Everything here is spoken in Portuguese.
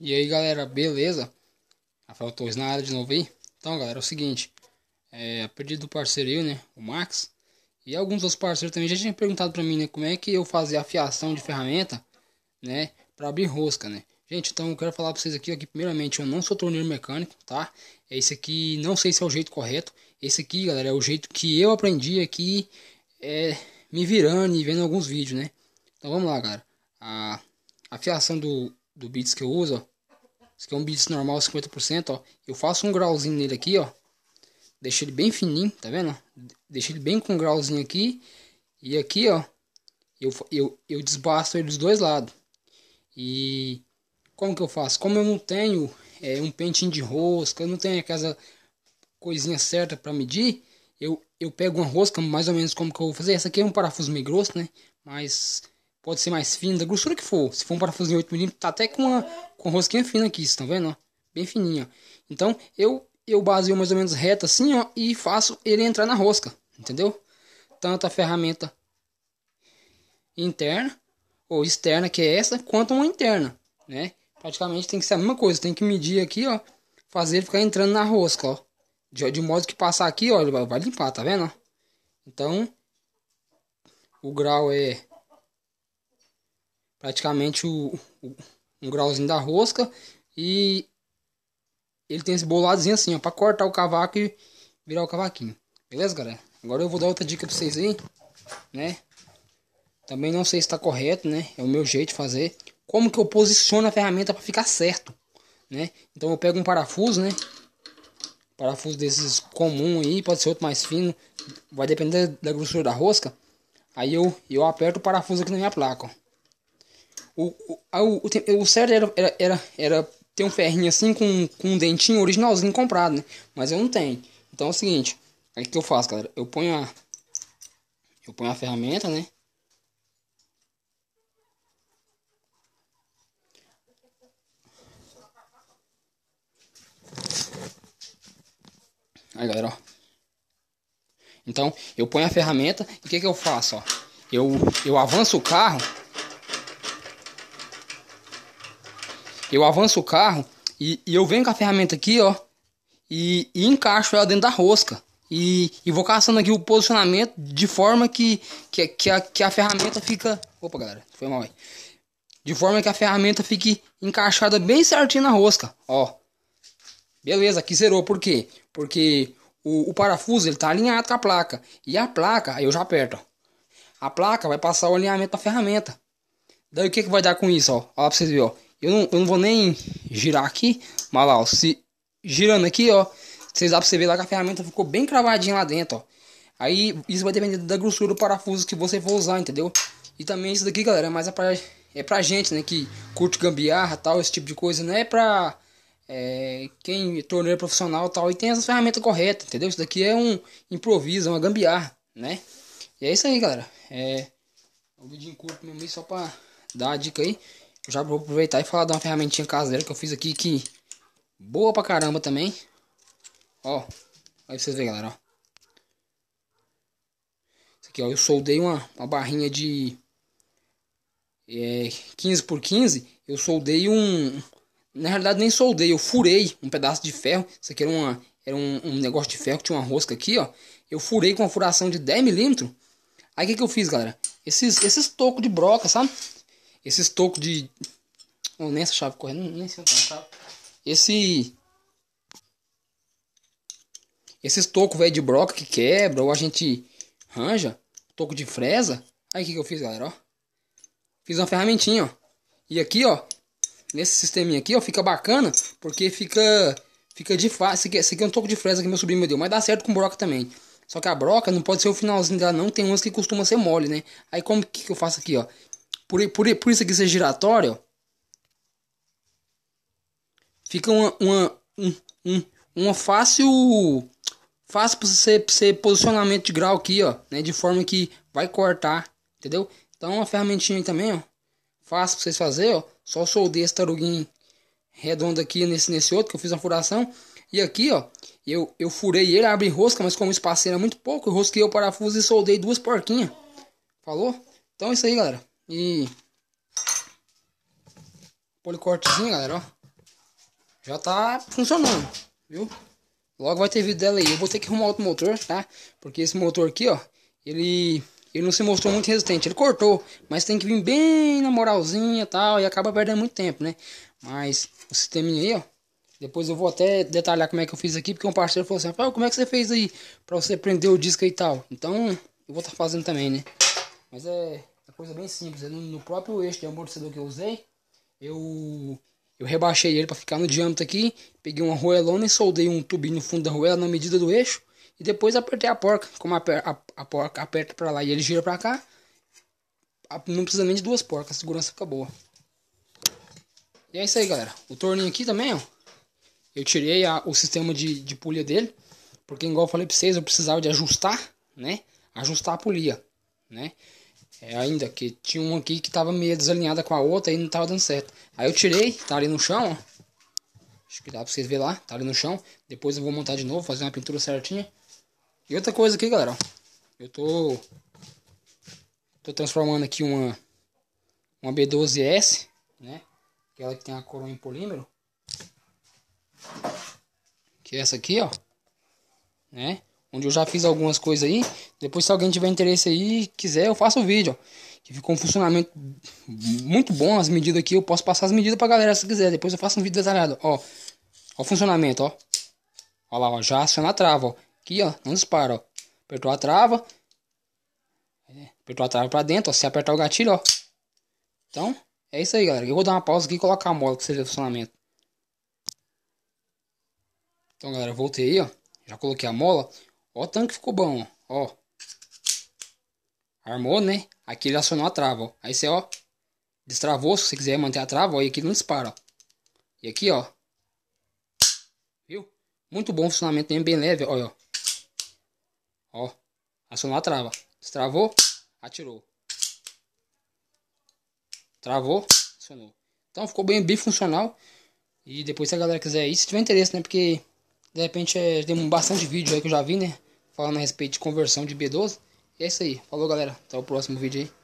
E aí galera, beleza? Rafael Torres na área de novo aí. Então galera, é o seguinte, é, a pedido do parceiro né, o Max, e alguns outros parceiros também já tinham perguntado pra mim, né, como é que eu fazia a fiação de ferramenta, né, pra abrir rosca, né. Gente, então eu quero falar pra vocês aqui, aqui primeiramente, eu não sou torneiro mecânico, tá? É esse aqui, não sei se é o jeito correto, esse aqui, galera, é o jeito que eu aprendi aqui, é, me virando e vendo alguns vídeos, né. Então vamos lá, galera. A, a fiação do do beats que eu uso, ó. Esse aqui é um beats normal 50%, ó. Eu faço um grauzinho nele aqui, ó. Deixo ele bem fininho, tá vendo? Deixo ele bem com um grauzinho aqui. E aqui, ó. Eu, eu, eu desbasto ele dos dois lados. E como que eu faço? Como eu não tenho é, um pentinho de rosca, eu não tenho aquela coisinha certa para medir, eu, eu pego uma rosca mais ou menos como que eu vou fazer. Essa aqui é um parafuso meio grosso, né? Mas pode ser mais fina, da grossura que for. Se for um parafusinho 8mm, tá até com uma, com rosquinha fina aqui, vocês estão vendo? Ó? Bem fininha. Então, eu, eu baseio mais ou menos reto assim, ó, e faço ele entrar na rosca, entendeu? Tanto a ferramenta interna, ou externa, que é essa, quanto uma interna, né? Praticamente tem que ser a mesma coisa, tem que medir aqui, ó, fazer ele ficar entrando na rosca, ó. De, de modo que passar aqui, ó, ele vai limpar, tá vendo? Então, o grau é praticamente o, o, um grauzinho da rosca. E ele tem esse boladozinho assim, ó, pra cortar o cavaco e virar o cavaquinho. Beleza, galera? Agora eu vou dar outra dica pra vocês aí, né? Também não sei se tá correto, né? É o meu jeito de fazer. Como que eu posiciono a ferramenta para ficar certo, né? Então eu pego um parafuso, né? Parafuso desses comum aí, pode ser outro mais fino. Vai depender da grossura da rosca. Aí eu, eu aperto o parafuso aqui na minha placa, ó. O, o, o, o certo era, era, era, era ter um ferrinho assim com, com um dentinho originalzinho comprado, né? Mas eu não tenho. Então é o seguinte, aí que eu faço, galera? Eu ponho a. Eu ponho a ferramenta, né? Aí galera, ó. Então, eu ponho a ferramenta e o que, que eu faço, ó? Eu, eu avanço o carro eu avanço o carro e, e eu venho com a ferramenta aqui, ó, e, e encaixo ela dentro da rosca. E, e, vou caçando aqui o posicionamento de forma que, que, que, a, que a ferramenta fica. Opa, galera, foi mal aí. De forma que a ferramenta fique encaixada bem certinho na rosca. Ó, beleza, aqui zerou. Por quê? Porque o, o parafuso ele tá alinhado com a placa. E a placa, aí eu já aperto. Ó. A placa vai passar o alinhamento da ferramenta. Daí o que, que vai dar com isso? Ó, ó pra vocês verem, ó. Eu não, eu não vou nem girar aqui, mas lá, ó, se girando aqui, ó, vocês dá pra você ver lá que a ferramenta ficou bem cravadinha lá dentro, ó. Aí isso vai depender da grossura do parafuso que você for usar, entendeu? E também isso daqui, galera, mas é pra, é pra gente, né, que curte gambiarra, tal, esse tipo de coisa, não é pra é, quem é profissional tal, e tem as ferramentas corretas, entendeu? Isso daqui é um improviso, é uma gambiarra, né? E é isso aí, galera. É um vídeo curto mesmo só pra dar a dica aí já vou aproveitar e falar de uma ferramentinha caseira que eu fiz aqui que boa pra caramba também. Ó, aí vocês veem galera, ó. Isso aqui, ó, eu soldei uma, uma barrinha de é, 15 por 15, eu soldei um na realidade nem soldei, eu furei um pedaço de ferro. Isso aqui era, uma, era um, um negócio de ferro que tinha uma rosca aqui, ó. Eu furei com uma furação de 10 milímetros. Aí o que, que eu fiz, galera? Esses, esses tocos de broca, sabe? Esses tocos de. Oh, nem essa chave correndo, nem sei onde tá chave. Esse. Esses tocos velho de broca que quebra, ou a gente ranja, toco de fresa. Aí o que, que eu fiz, galera, ó. Fiz uma ferramentinha, ó. E aqui, ó, nesse sisteminha aqui, ó, fica bacana, porque fica fica de fácil. Esse, esse aqui, é um toco de fresa que meu sobrinho me deu, mas dá certo com broca também. Só que a broca não pode ser o finalzinho dela, não. Tem umas que costuma ser mole, né? Aí como que, que eu faço aqui, ó? Por, por, por isso aqui é ser é giratório, fica uma, uma, um, uma fácil fácil para você, você posicionamento de grau aqui, ó, né, de forma que vai cortar, entendeu? Então uma ferramentinha também, ó, fácil para vocês fazer, ó, só soldei esse taruguinho redondo aqui nesse nesse outro que eu fiz uma furação e aqui, ó, eu eu furei ele, abre rosca, mas como o espaço era muito pouco, eu rosquei o parafuso e soldei duas porquinhas. Falou? Então é isso aí, galera. E policortezinho, galera, ó. Já tá funcionando, viu? Logo vai ter vídeo dela aí. Eu vou ter que arrumar outro motor, tá? Porque esse motor aqui, ó, ele ele não se mostrou muito resistente. Ele cortou, mas tem que vir bem na moralzinha e tal, e acaba perdendo muito tempo, né? Mas o sisteminha aí, ó, depois eu vou até detalhar como é que eu fiz aqui, porque um parceiro falou assim, Rafael, como é que você fez aí pra você prender o disco e tal? Então, eu vou estar tá fazendo também, né? Mas é... Uma é coisa bem simples. No, no próprio eixo de amortecedor que eu usei, eu, eu rebaixei ele para ficar no diâmetro aqui. Peguei uma roelona e soldei um tubinho no fundo da roela na medida do eixo. E depois apertei a porca. Como a, a, a porca aperta para lá e ele gira para cá, não precisa nem de duas porcas. A segurança fica boa. E é isso aí, galera. O torninho aqui também, ó. Eu tirei a, o sistema de, de pulha dele. Porque, igual eu falei pra vocês, eu precisava de ajustar, né? Ajustar a polia, né? É, ainda que tinha uma aqui que tava meio desalinhada com a outra e não tava dando certo. Aí eu tirei, tá ali no chão, ó. Acho que dá pra vocês verem lá, tá ali no chão. Depois eu vou montar de novo, fazer uma pintura certinha. E outra coisa aqui, galera, ó. Eu tô... Tô transformando aqui uma... Uma B12S, né? Aquela que tem a coroa em polímero. Que é essa aqui, ó. Né? onde eu já fiz algumas coisas aí. Depois, se alguém tiver interesse aí quiser, eu faço o vídeo. Que ficou um funcionamento muito bom as medidas aqui. Eu posso passar as medidas pra galera se quiser. Depois eu faço um vídeo detalhado. Ó, ó o funcionamento, ó. Ó lá, ó. Já aciona a trava, ó. Aqui, ó. Não dispara, ó. Apertou a trava. É, apertou a trava pra dentro, ó. Se apertar o gatilho, ó. Então, é isso aí, galera. Eu vou dar uma pausa aqui e colocar a mola pra vocês verem o funcionamento. Então, galera, voltei aí, ó. Já coloquei a mola. Ó o tanque ficou bom, ó. Armou, né? Aqui ele acionou a trava, ó. Aí você, ó, destravou, se você quiser manter a trava, ó, e aqui não dispara, ó. E aqui, ó. Viu? Muito bom o funcionamento bem leve, ó, ó. Ó, acionou a trava. Destravou, atirou. Travou, acionou. Então ficou bem bem funcional E depois se a galera quiser ir, se tiver interesse, né? Porque de repente é, tem bastante vídeo aí que eu já vi, né? falando a respeito de conversão de B12. E é isso aí. Falou, galera. Até o próximo vídeo aí.